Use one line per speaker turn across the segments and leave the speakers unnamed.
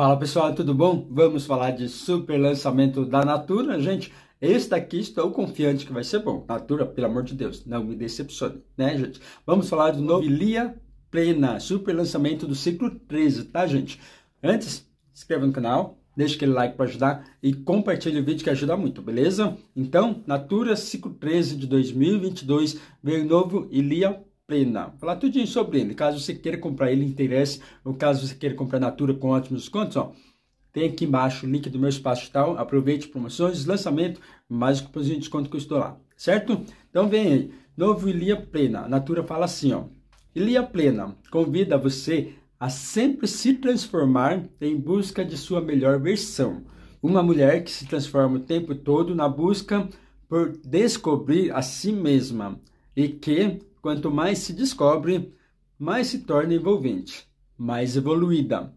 Fala pessoal, tudo bom? Vamos falar de super lançamento da Natura, gente. Este aqui estou confiante que vai ser bom. Natura, pelo amor de Deus, não me decepcione, né, gente? Vamos falar do novo Ilia Plena, super lançamento do ciclo 13, tá, gente? Antes, se inscreva no canal, deixa aquele like para ajudar e compartilhe o vídeo que ajuda muito, beleza? Então, Natura Ciclo 13 de 2022, veio novo Ilia Plena. Falar tudinho sobre ele. Caso você queira comprar ele, interesse, ou caso você queira comprar Natura com ótimos descontos, ó, tem aqui embaixo o link do meu espaço tal. Aproveite promoções, lançamento, mais um cupomzinho de desconto que eu estou lá. Certo? Então vem aí. Novo Ilia Plena. Natura fala assim, ó. Ilia Plena convida você a sempre se transformar em busca de sua melhor versão. Uma mulher que se transforma o tempo todo na busca por descobrir a si mesma e que, quanto mais se descobre, mais se torna envolvente, mais evoluída.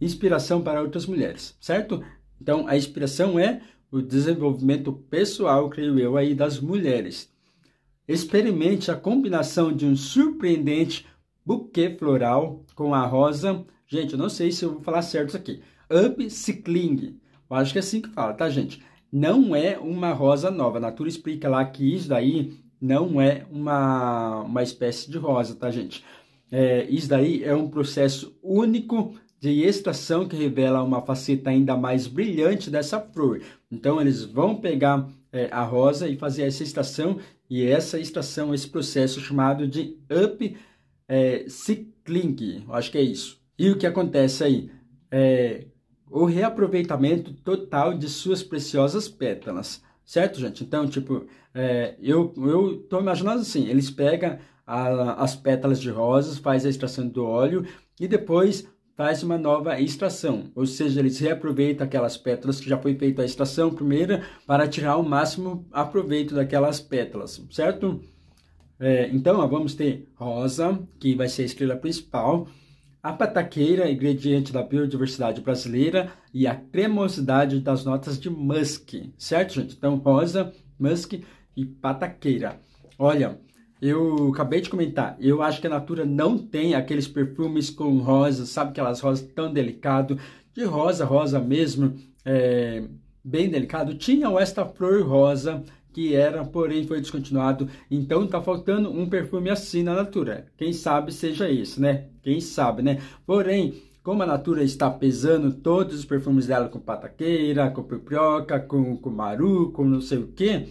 Inspiração para outras mulheres, certo? Então, a inspiração é o desenvolvimento pessoal, creio eu, aí das mulheres. Experimente a combinação de um surpreendente buquê floral com a rosa. Gente, eu não sei se eu vou falar certo isso aqui. Upcycling. Eu acho que é assim que fala, tá, gente? Não é uma rosa nova. A Natura explica lá que isso daí não é uma, uma espécie de rosa, tá, gente? É, isso daí é um processo único de extração que revela uma faceta ainda mais brilhante dessa flor. Então, eles vão pegar é, a rosa e fazer essa extração, e essa extração, esse processo chamado de up é, cycling, acho que é isso. E o que acontece aí? É, o reaproveitamento total de suas preciosas pétalas. Certo, gente? Então, tipo, é, eu, eu tô imaginando assim, eles pegam a, as pétalas de rosas, faz a extração do óleo e depois faz uma nova extração, ou seja, eles reaproveitam aquelas pétalas que já foi feita a extração primeira para tirar o máximo aproveito daquelas pétalas, certo? É, então, ó, vamos ter rosa, que vai ser a estrela principal, a pataqueira, ingrediente da biodiversidade brasileira, e a cremosidade das notas de musk, certo, gente? Então, rosa, musk e pataqueira. Olha, eu acabei de comentar, eu acho que a Natura não tem aqueles perfumes com rosa, sabe aquelas rosas tão delicado, de rosa, rosa mesmo, é, bem delicado. Tinha esta flor rosa que era, porém foi descontinuado. Então tá faltando um perfume assim na Natura. Quem sabe seja esse, né? Quem sabe, né? Porém, como a Natura está pesando todos os perfumes dela com pataqueira, com pipioca, com, com maru, com não sei o que,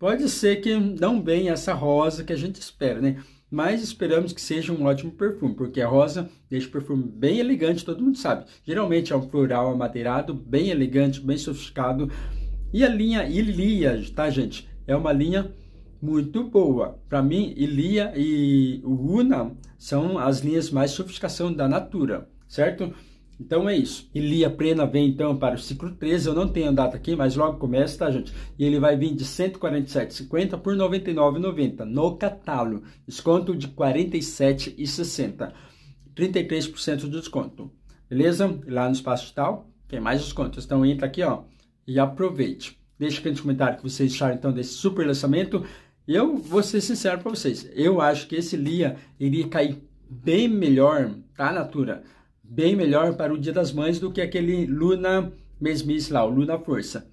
pode ser que não venha essa rosa que a gente espera, né? mas esperamos que seja um ótimo perfume, porque a rosa deixa o perfume bem elegante, todo mundo sabe. Geralmente é um floral amadeirado, bem elegante, bem sofisticado, e a linha Ilias, tá, gente? É uma linha muito boa. Para mim, Ilia e Una são as linhas mais sofisticação da Natura, certo? Então é isso. Ilia Plena vem então para o ciclo 13. Eu não tenho a data aqui, mas logo começa, tá, gente? E ele vai vir de 147,50 por 99,90 no catálogo. Desconto de 47,60. 33% de desconto. Beleza? Lá no espaço tal tem mais desconto. Então entra aqui, ó e aproveite. Deixe aqui nos comentários o que vocês acharam então desse super lançamento. Eu vou ser sincero para vocês, eu acho que esse Lia iria cair bem melhor, tá, Natura? Bem melhor para o Dia das Mães do que aquele Luna mesmice lá, o Luna Força.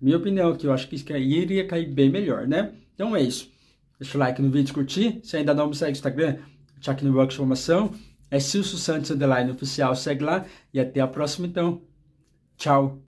Minha opinião aqui, é eu acho que isso iria cair bem melhor, né? Então é isso. Deixa o like no vídeo, curtir. Se ainda não me segue no Instagram, tchau aqui no blog de É Silso Santos Underline Oficial, segue lá. E até a próxima então. Tchau.